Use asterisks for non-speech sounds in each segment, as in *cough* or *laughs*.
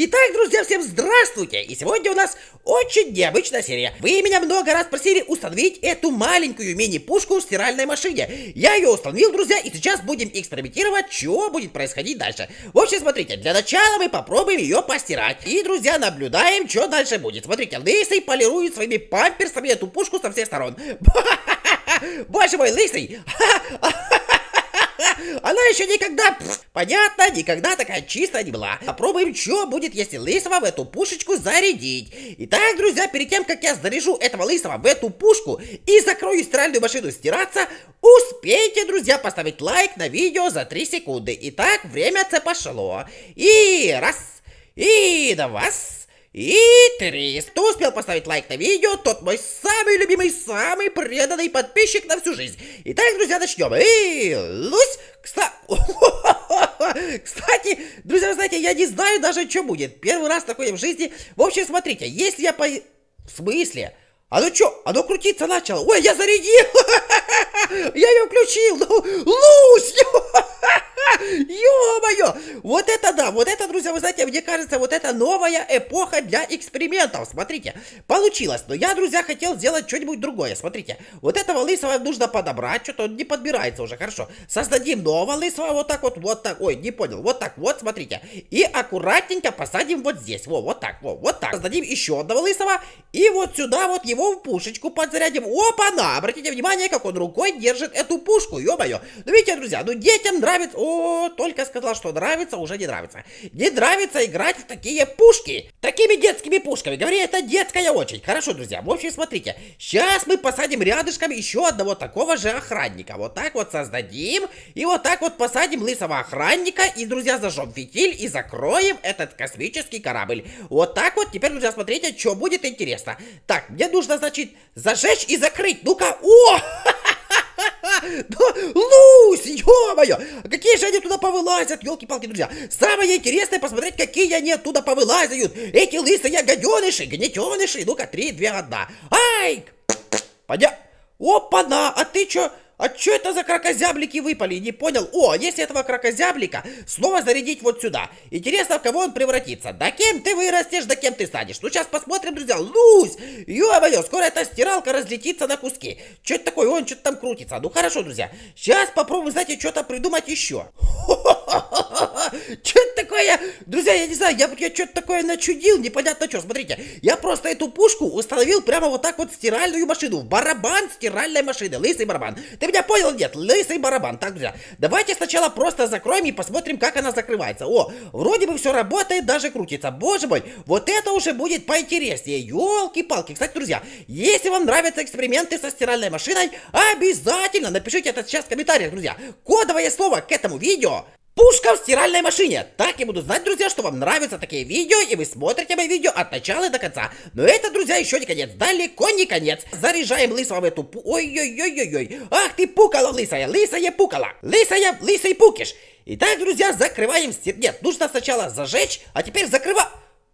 Итак, друзья, всем здравствуйте! И сегодня у нас очень необычная серия. Вы меня много раз просили установить эту маленькую мини-пушку в стиральной машине. Я ее установил, друзья, и сейчас будем экспериментировать, что будет происходить дальше. В общем, смотрите, для начала мы попробуем ее постирать. И, друзья, наблюдаем, что дальше будет. Смотрите, лысый полирует своими памперсами эту пушку со всех сторон. *laughs* Боже мой, лысый! Она еще никогда, понятно, никогда такая чистая не была. Попробуем, что будет, если лысого в эту пушечку зарядить. Итак, друзья, перед тем, как я заряжу этого лысого в эту пушку и закрою стиральную машину стираться, успейте, друзья, поставить лайк на видео за 3 секунды. Итак, время це пошло. И раз, и до вас и три. Кто успел поставить лайк на видео, тот мой самый любимый, самый преданный подписчик на всю жизнь. Итак, друзья, начнем. И лусь. *laughs* Кстати, друзья, знаете, я не знаю даже, что будет. Первый раз такое в жизни. В общем, смотрите, если я по... В смысле? Оно а ну что? Оно крутиться начало. Ой, я зарядил! *laughs* Я ее включил! Ну, Лусь! *laughs* Ё-моё! Вот это да! Вот это, друзья, вы знаете, мне кажется, вот это новая эпоха для экспериментов. Смотрите, получилось. Но я, друзья, хотел сделать что-нибудь другое. Смотрите, вот этого лысого нужно подобрать. Что-то он не подбирается уже, хорошо. Создадим нового лысого вот так вот, вот так. Ой, не понял. Вот так вот, смотрите. И аккуратненько посадим вот здесь. Во, вот так, во, вот так. Создадим еще одного лысого. И вот сюда вот его в пушечку подзарядим. Опа-на! Обратите внимание, как он рукой держит эту пушку. Ё-моё! Ну, видите, друзья, ну детям нравится только сказал, что нравится, уже не нравится. Не нравится играть в такие пушки. Такими детскими пушками. Говори, это детская очередь. Хорошо, друзья. В общем, смотрите. Сейчас мы посадим рядышком еще одного такого же охранника. Вот так вот создадим. И вот так вот посадим лысого охранника. И, друзья, зажжем фитиль и закроем этот космический корабль. Вот так вот. Теперь, друзья, смотрите, что будет интересно. Так, мне нужно, значит, зажечь и закрыть. Ну-ка. О! *laughs* Да, Лусь, ё-моё! Какие же они туда повылазят, елки-палки, друзья! Самое интересное посмотреть, какие они оттуда повылазят! Эти лысые гаденыши, гнетеныши! Ну-ка, три, две, одна! Ай! Понятно! Опа-на! А ты чё? А что это за крокозяблики выпали? Не понял. О, а если этого крокозяблика снова зарядить вот сюда. Интересно, в кого он превратится. Да кем ты вырастешь, да кем ты станешь. Ну, сейчас посмотрим, друзья. Лусь! Ё-моё, скоро эта стиралка разлетится на куски. Что это такое? Он что-то там крутится. Ну, хорошо, друзья. Сейчас попробуем, знаете, что-то придумать еще. Хо-хо! *laughs* *laughs* что такое, друзья, я не знаю, я, я что-то такое начудил, непонятно что. Смотрите, я просто эту пушку установил прямо вот так вот в стиральную машину, в барабан стиральной машины, лысый барабан. Ты меня понял? Нет, лысый барабан. Так, друзья, давайте сначала просто закроем и посмотрим, как она закрывается. О, вроде бы все работает, даже крутится. Боже мой, вот это уже будет поинтереснее. Елки-палки. Кстати, друзья, если вам нравятся эксперименты со стиральной машиной, обязательно напишите это сейчас в комментариях, друзья. Кодовое слово к этому видео пушка в стиральной машине. Так я буду знать, друзья, что вам нравятся такие видео, и вы смотрите мои видео от начала до конца. Но это, друзья, еще не конец, далеко не конец. Заряжаем лысого в эту пу... Ой-ой-ой-ой-ой. Ах ты пукала лысая, лысая пукала. Лысая, лысый пукиш. Итак, друзья, закрываем стир... Нет, нужно сначала зажечь, а теперь закрываем...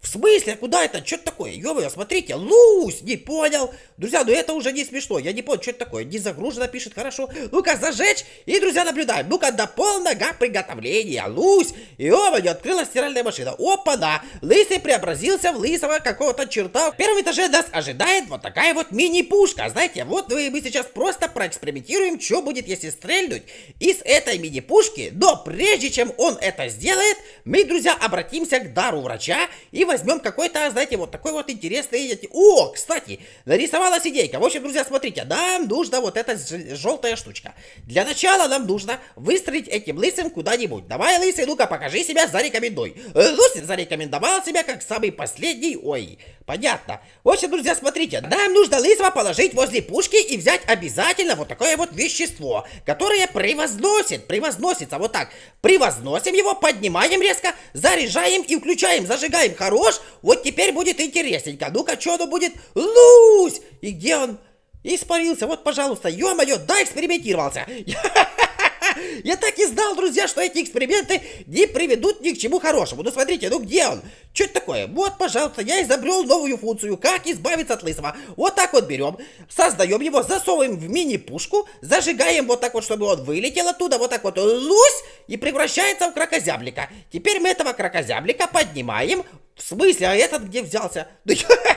В смысле? Куда это? Что это такое? Ё-моё, смотрите, лусь! Не понял! Друзья, ну это уже не смешно. Я не понял, что это такое. Не загружено, пишет, хорошо. Ну-ка, зажечь! И, друзья, наблюдаем. Ну-ка, до полного приготовления. Лусь! И ё-моё, открылась стиральная машина. Опа-на! Лысый преобразился в лысого какого-то черта. В первом этаже нас ожидает вот такая вот мини-пушка. Знаете, вот мы, мы сейчас просто проэкспериментируем, что будет, если стрельнуть из этой мини-пушки. Но прежде чем он это сделает, мы, друзья, обратимся к дару врача и возьмем какой-то, знаете, вот такой вот интересный... О, кстати, нарисовалась идейка. В общем, друзья, смотрите, нам нужно вот эта желтая штучка. Для начала нам нужно выстрелить этим лысым куда-нибудь. Давай, лысый, ну-ка, покажи себя, зарекомендуй. Э, лысый зарекомендовал себя как самый последний, ой, понятно. В общем, друзья, смотрите, нам нужно лысого положить возле пушки и взять обязательно вот такое вот вещество, которое превозносит, превозносится вот так. Превозносим его, поднимаем резко, заряжаем и включаем, зажигаем. Хорош нож, вот теперь будет интересненько. Ну-ка, что оно будет? Лусь! И где он? Испарился, вот, пожалуйста, ё-моё, да, экспериментировался. *laughs* *laughs* Я так и знал, друзья, что эти эксперименты не приведут ни к чему хорошему. Ну смотрите, ну где он? Что это такое? Вот, пожалуйста, я изобрел новую функцию, как избавиться от лысого. Вот так вот берем, создаем его, засовываем в мини-пушку, зажигаем вот так вот, чтобы он вылетел оттуда, вот так вот, лусь, и превращается в крокозяблика. Теперь мы этого крокозяблика поднимаем. В смысле, а этот где взялся? Да я...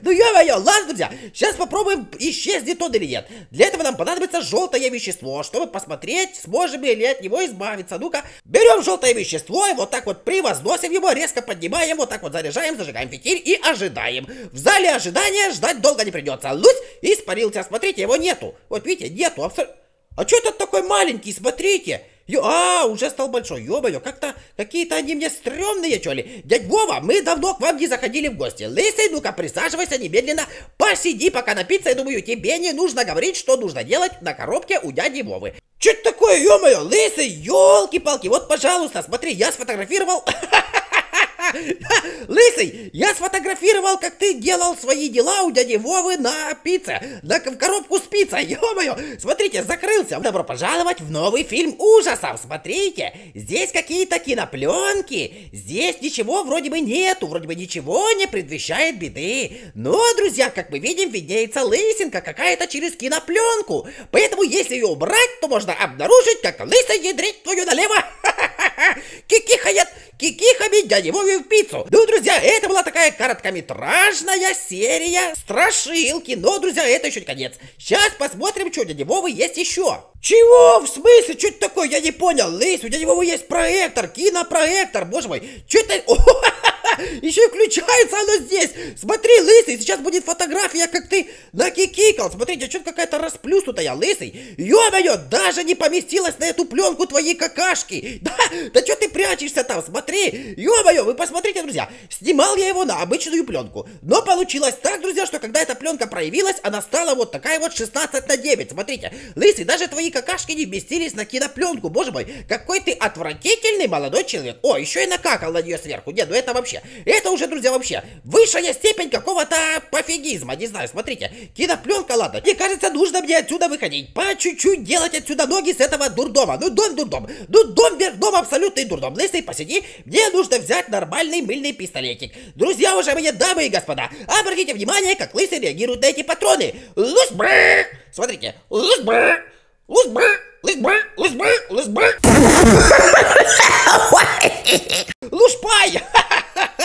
Ну ё-моё, ладно, друзья, сейчас попробуем, исчезнет он или нет. Для этого нам понадобится желтое вещество, чтобы посмотреть, сможем ли от него избавиться. Ну-ка, берем желтое вещество и вот так вот превозносим его, резко поднимаем, вот так вот заряжаем, зажигаем фитиль и ожидаем. В зале ожидания ждать долго не придется. Лусь испарился, смотрите, его нету. Вот видите, нету абсолютно... А что это такой маленький, смотрите? Ё, а, уже стал большой, ё как-то какие-то они мне стрёмные, чё ли. Дядь Вова, мы давно к вам не заходили в гости. Лысый, ну-ка, присаживайся немедленно, посиди, пока напиться, я думаю, тебе не нужно говорить, что нужно делать на коробке у дяди Вовы. Чё это такое, ё-моё, лысый, ёлки-палки, вот, пожалуйста, смотри, я сфотографировал... *laughs* Лысый, я сфотографировал, как ты делал свои дела у дяди Вовы на пицце. На, в коробку с пиццей, ё-моё. Смотрите, закрылся. Добро пожаловать в новый фильм ужасов. Смотрите, здесь какие-то кинопленки. Здесь ничего вроде бы нету, вроде бы ничего не предвещает беды. Но, друзья, как мы видим, виднеется лысинка какая-то через кинопленку. Поэтому, если ее убрать, то можно обнаружить, как лысый ядрит твою налево. *laughs* Кикихает, кикихами дяди Вове в пиццу. Ну, друзья, это была такая короткометражная серия страшилки. Но, друзья, это еще не конец. Сейчас посмотрим, что у дяди Вовы есть еще. Чего? В смысле? Что это такое? Я не понял. Лыс, у дяди Вовы есть проектор, кинопроектор. Боже мой, что это... *laughs* *laughs* Еще и включается оно здесь. Смотри, лысый, сейчас будет фотография, как ты накикикал. Смотрите, что-то какая-то расплюснутая, а лысый. Ё-моё, даже не поместилась на эту пленку твоей какашки. *laughs* Да, да что ты прячешься там, смотри. Ё-моё, вы посмотрите, друзья. Снимал я его на обычную пленку. Но получилось так, друзья, что когда эта пленка проявилась, она стала вот такая вот 16 на 9. Смотрите, лысый, даже твои какашки не вместились на кинопленку. Боже мой, какой ты отвратительный молодой человек. О, еще и накакал на нее сверху. Нет, ну это вообще. Это уже, друзья, вообще высшая степень какого-то пофигизма. Не знаю, смотрите, кинопленка, ладно. Мне кажется, нужно мне отсюда выходить. По чуть-чуть делать отсюда ноги с этого дурдома. Ну, дом, дурдом. Ну, дом, вверх, дом, абсолютный дурдом. Ну, лысый, посиди. Мне нужно взять нормальный мыльный пистолетик. Друзья, уже мне дамы и господа, обратите внимание, как лысый реагирует на эти патроны. Лус, бррр. Смотрите. Лус, бррр. Лус, бррр. Лус, бррр. Лус, бррр. Лус, бррр. Лушпай! *laughs*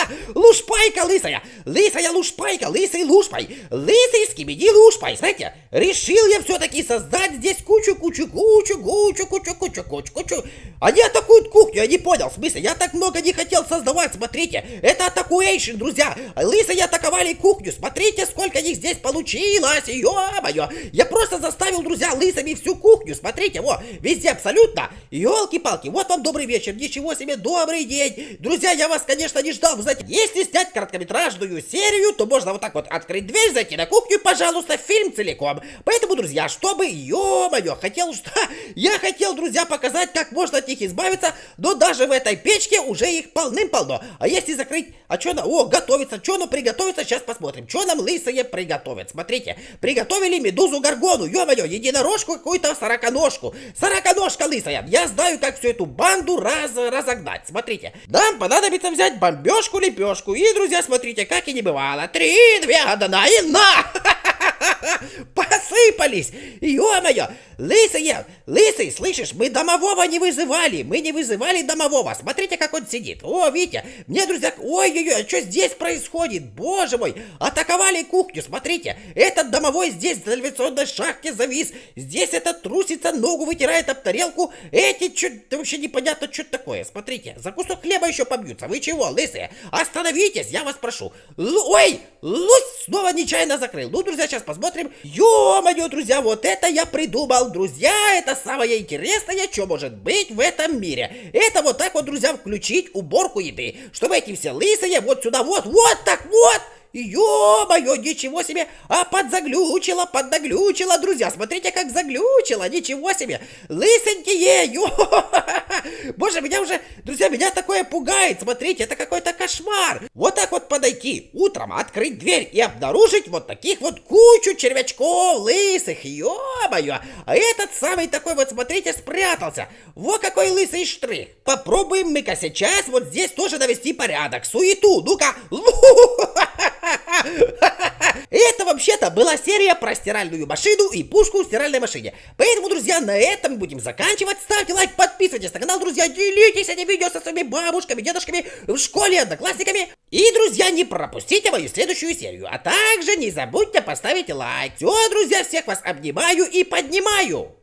*laughs* Лушпайка лысая! Лысая лушпайка! Лысый лушпай! Лысый скибиди лушпай! Знаете, решил я все-таки создать здесь кучу-кучу-кучу-кучу-кучу-кучу-кучу-кучу. Они а атакуют кухню, я не понял, в смысле, я так много не хотел создавать, смотрите. Это атакуэйшн, друзья. Лысые атаковали кухню, смотрите, сколько них здесь получилось, ё-моё. Я просто заставил, друзья, лысами всю кухню, смотрите, во, везде абсолютно. Ёлки-палки, вот вам добрый вечер, ничего себе, добрый день. Друзья, я вас, конечно, не ждал, вы кстати, если снять короткометражную серию, то можно вот так вот открыть дверь, зайти на кухню, пожалуйста, фильм целиком. Поэтому, друзья, чтобы, ё-моё, хотел что... *laughs* Я хотел, друзья, показать, как можно от них избавиться, но даже в этой печке уже их полным-полно. А если закрыть... А чё на? О, готовится, чё она приготовится, сейчас посмотрим. Чё нам лысые приготовят? Смотрите, приготовили медузу горгону, ё-моё, единорожку какую-то сороконожку. Сороконожка лысая. Я знаю, как всю эту банду раз... разогнать. Смотрите, нам понадобится взять бомбеж лепешку. И, друзья, смотрите, как и не бывало. Три, две, одна и на! *laughs* выпались! Ё-моё! Лысые! Лысый, слышишь, мы домового не вызывали! Мы не вызывали домового! Смотрите, как он сидит! О, Витя! Мне, друзья... Ой-ой-ой, а что здесь происходит? Боже мой! Атаковали кухню! Смотрите! Этот домовой здесь на телевизионной шахте завис! Здесь этот трусится, ногу вытирает об тарелку! Эти чуть... Вообще непонятно, что такое! Смотрите! За кусок хлеба еще побьются! Вы чего, лысые? Остановитесь, я вас прошу! Л Ой! Лусь снова нечаянно закрыл! Ну, друзья, сейчас посмотрим! ё моё мое, друзья, вот это я придумал, друзья, это самое интересное, что может быть в этом мире. Это вот так вот, друзья, включить уборку еды, чтобы эти все лысые вот сюда, вот, вот так вот, Ё-моё, ничего себе! А подзаглючила, поднаглючила, друзья! Смотрите, как заглючила! Ничего себе! Лысенькие! Ё! Боже, меня уже... Друзья, меня такое пугает! Смотрите, это какой-то кошмар! Вот так вот подойти утром, открыть дверь и обнаружить вот таких вот кучу червячков лысых! Ё-моё! А этот самый такой вот, смотрите, спрятался! вот какой лысый штрих! Попробуем мы-ка сейчас вот здесь тоже навести порядок, суету! Ну-ка! *laughs* *laughs* Это вообще-то была серия про стиральную машину и пушку в стиральной машине. Поэтому, друзья, на этом будем заканчивать. Ставьте лайк, подписывайтесь на канал, друзья, делитесь этим видео со своими бабушками, дедушками, в школе, одноклассниками. И, друзья, не пропустите мою следующую серию. А также не забудьте поставить лайк. Все, друзья, всех вас обнимаю и поднимаю.